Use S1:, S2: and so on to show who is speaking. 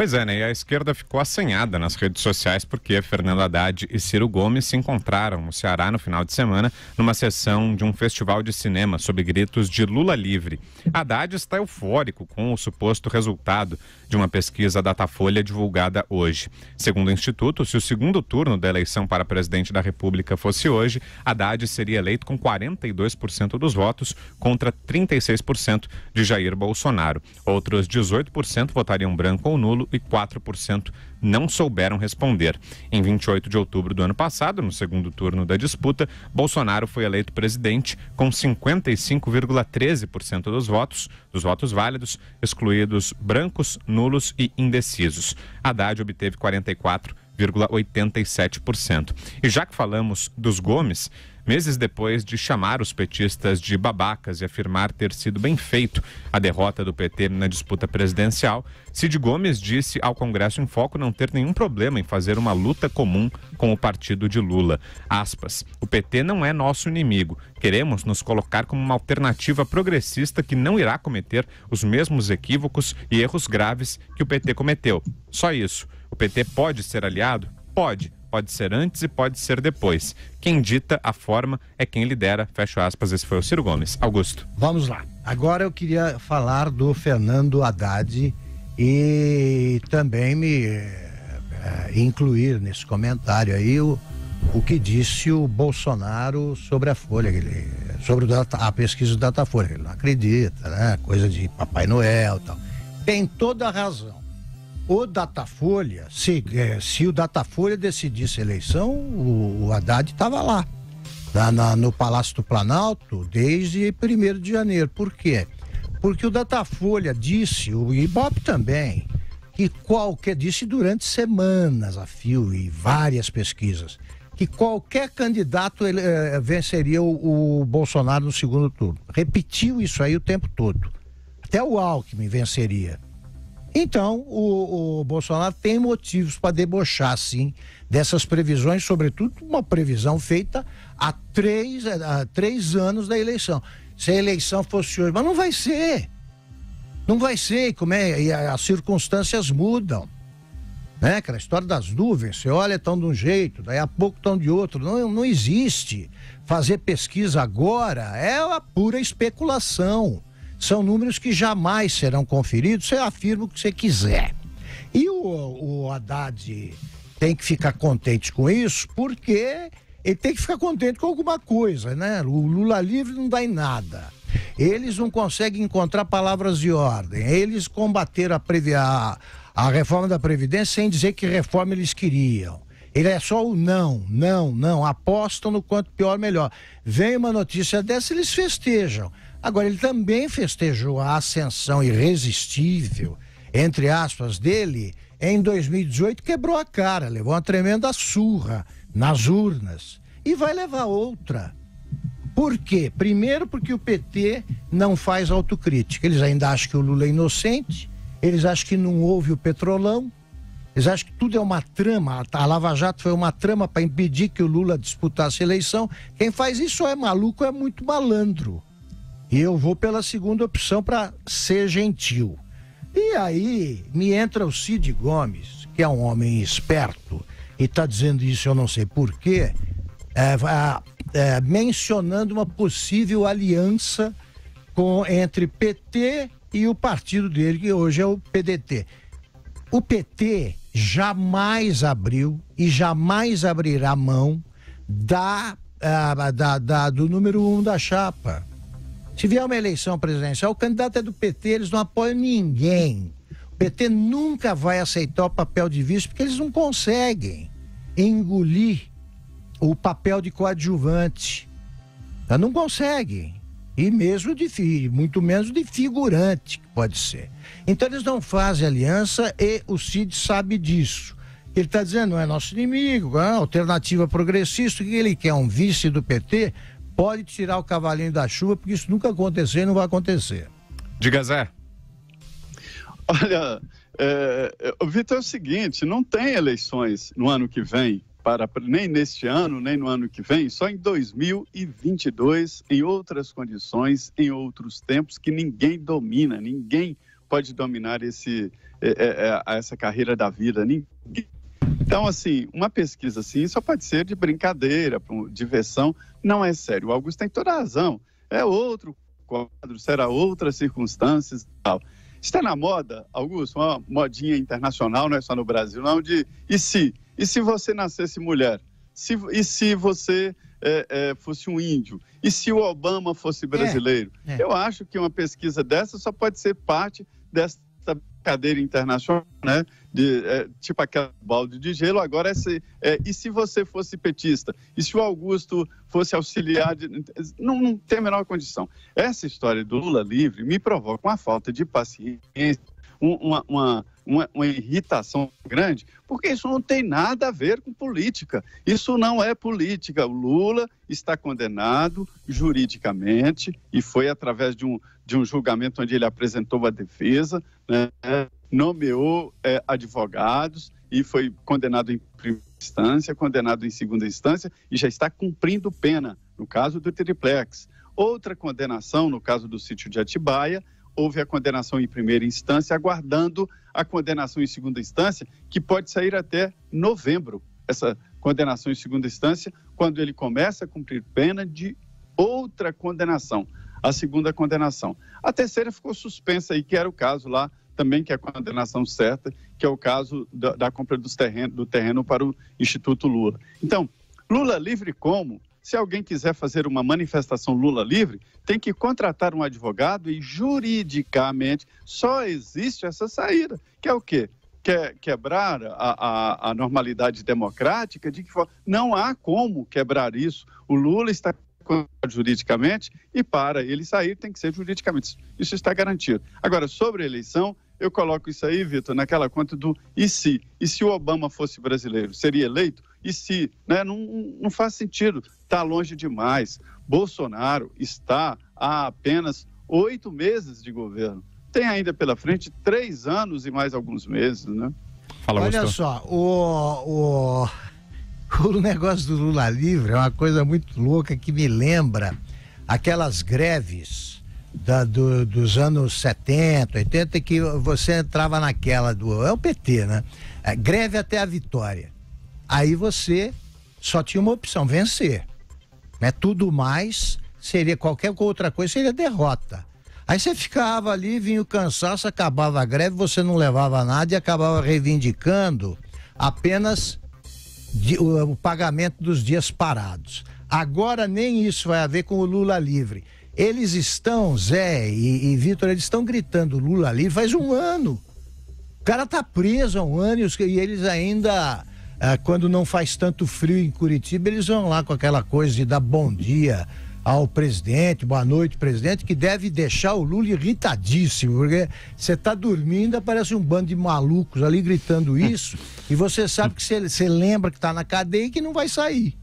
S1: Pois é, né? E a esquerda ficou assanhada nas redes sociais porque Fernando Haddad e Ciro Gomes se encontraram no Ceará no final de semana numa sessão de um festival de cinema sob gritos de Lula livre. Haddad está eufórico com o suposto resultado de uma pesquisa Datafolha divulgada hoje. Segundo o Instituto, se o segundo turno da eleição para presidente da República fosse hoje, Haddad seria eleito com 42% dos votos contra 36% de Jair Bolsonaro. Outros 18% votariam branco ou nulo 4,4% não souberam responder. Em 28 de outubro do ano passado, no segundo turno da disputa, Bolsonaro foi eleito presidente com 55,13% dos votos, dos votos válidos, excluídos brancos, nulos e indecisos. Haddad obteve 44,87%. E já que falamos dos Gomes, meses depois de chamar os petistas de babacas e afirmar ter sido bem feito a derrota do PT na disputa presidencial, Cid Gomes disse ao Congresso em Foco não ter nenhum problema em fazer uma luta comum com o partido de Lula. Aspas, o PT não é nosso inimigo. Queremos nos colocar como uma alternativa progressista que não irá cometer os mesmos equívocos e erros graves que o PT cometeu. Só isso. O PT pode ser aliado? Pode, pode ser antes e pode ser depois. Quem dita a forma é quem lidera. Fecho aspas, esse foi o Ciro Gomes. Augusto.
S2: Vamos lá. Agora eu queria falar do Fernando Haddad e também me é, incluir nesse comentário aí o, o que disse o Bolsonaro sobre a Folha, ele, sobre data, a pesquisa do Datafolha. Ele não acredita, né? Coisa de Papai Noel e tal. Tem toda a razão o Datafolha, se, é, se o Datafolha decidisse a eleição, o, o Haddad estava lá, na, na, no Palácio do Planalto, desde 1 de janeiro. Por quê? Porque o Datafolha disse, o Ibope também, que qualquer, disse durante semanas a fio e várias pesquisas, que qualquer candidato ele, é, é, venceria o, o Bolsonaro no segundo turno. Repetiu isso aí o tempo todo. Até o Alckmin venceria. Então, o, o Bolsonaro tem motivos para debochar, sim, dessas previsões, sobretudo uma previsão feita há três, eh, há três anos da eleição. Se a eleição fosse hoje, mas não vai ser. Não vai ser, como é, e as circunstâncias mudam. Né? Aquela história das nuvens, você olha, estão de um jeito, daí a pouco estão de outro. Não, não existe. Fazer pesquisa agora é a pura especulação. São números que jamais serão conferidos, você afirma o que você quiser. E o, o Haddad tem que ficar contente com isso, porque ele tem que ficar contente com alguma coisa, né? O Lula livre não dá em nada. Eles não conseguem encontrar palavras de ordem. Eles combateram a, previ... a, a reforma da Previdência sem dizer que reforma eles queriam. Ele é só o não, não, não. Apostam no quanto pior, melhor. Vem uma notícia dessa, eles festejam. Agora, ele também festejou a ascensão irresistível, entre aspas, dele em 2018, quebrou a cara, levou uma tremenda surra nas urnas e vai levar outra. Por quê? Primeiro, porque o PT não faz autocrítica. Eles ainda acham que o Lula é inocente, eles acham que não houve o petrolão, eles acham que tudo é uma trama. A Lava Jato foi uma trama para impedir que o Lula disputasse a eleição. Quem faz isso é maluco, é muito malandro. E eu vou pela segunda opção para ser gentil. E aí me entra o Cid Gomes, que é um homem esperto, e está dizendo isso, eu não sei porquê, é, é, mencionando uma possível aliança com, entre PT e o partido dele, que hoje é o PDT. O PT jamais abriu e jamais abrirá mão da, ah, da, da do número um da chapa tiver uma eleição presidencial, o candidato é do PT, eles não apoiam ninguém. O PT nunca vai aceitar o papel de vice porque eles não conseguem engolir o papel de coadjuvante. Tá? Não conseguem. E mesmo de muito menos de figurante que pode ser. Então eles não fazem aliança e o Cid sabe disso. Ele está dizendo, não é nosso inimigo, é alternativa progressista, que ele quer um vice do PT pode tirar o cavalinho da chuva, porque isso nunca aconteceu e não vai acontecer.
S3: Diga, Zé. Olha, é, é Vitor, é o seguinte: não tem eleições no ano que vem, para nem neste ano, nem no ano que vem, só em 2022, em outras condições, em outros tempos que ninguém domina, ninguém pode dominar esse, é, é, é essa carreira da vida, ninguém então, assim, uma pesquisa assim só pode ser de brincadeira, diversão, não é sério. O Augusto tem toda a razão. É outro quadro, será outras circunstâncias e tal. Está na moda, Augusto, uma modinha internacional, não é só no Brasil, não, de e se? E se você nascesse mulher? Se, e se você é, é, fosse um índio? E se o Obama fosse é, brasileiro? É, Eu acho que uma pesquisa dessa só pode ser parte dessa essa brincadeira internacional, né? De, é, tipo aquele balde de gelo, agora esse, é, é, e se você fosse petista? E se o Augusto fosse auxiliar? De, não, não tem a menor condição. Essa história do Lula livre me provoca uma falta de paciência, uma, uma uma, uma, irritação grande, porque isso não tem nada a ver com política. Isso não é política. O Lula está condenado juridicamente e foi através de um, de um julgamento onde ele apresentou a defesa, né, nomeou é, advogados e foi condenado em primeira instância, condenado em segunda instância e já está cumprindo pena, no caso do Triplex. Outra condenação, no caso do sítio de Atibaia, houve a condenação em primeira instância, aguardando a condenação em segunda instância, que pode sair até novembro. Essa condenação em segunda instância, quando ele começa a cumprir pena de outra condenação, a segunda condenação. A terceira ficou suspensa aí, que era o caso lá também, que é a condenação certa, que é o caso da, da compra dos terreno, do terreno para o Instituto Lula. Então, Lula livre como? se alguém quiser fazer uma manifestação Lula livre, tem que contratar um advogado e juridicamente só existe essa saída, que é o quê? Que, é quebrar a, a, a normalidade democrática de que não há como quebrar isso. O Lula está juridicamente e para ele sair tem que ser juridicamente. Isso está garantido. Agora, sobre a eleição, eu coloco isso aí, Vitor, naquela conta do e se? E se o Obama fosse brasileiro? Seria eleito? E se? Né? Não, não faz sentido, está longe demais. Bolsonaro está há apenas oito meses de governo. Tem ainda pela frente três anos e mais alguns meses, né?
S2: Fala, Olha só, o, o, o negócio do Lula livre é uma coisa muito louca que me lembra aquelas greves da, do, dos anos 70, 80, que você entrava naquela do. É o PT, né? É, greve até a vitória. Aí você só tinha uma opção: vencer. Né? Tudo mais seria qualquer outra coisa, seria derrota. Aí você ficava ali, vinha o cansaço, acabava a greve, você não levava nada e acabava reivindicando apenas de, o, o pagamento dos dias parados. Agora nem isso vai haver com o Lula livre. Eles estão, Zé e, e Vitor, eles estão gritando Lula ali. faz um ano. O cara tá preso há um ano e, eles ainda, ah, quando não faz tanto frio em Curitiba, eles vão lá com aquela coisa de dar bom dia ao presidente, boa noite, presidente, que deve deixar o Lula irritadíssimo, porque você tá dormindo, aparece um bando de malucos ali gritando isso, e você sabe que você lembra que tá na cadeia e que não vai sair.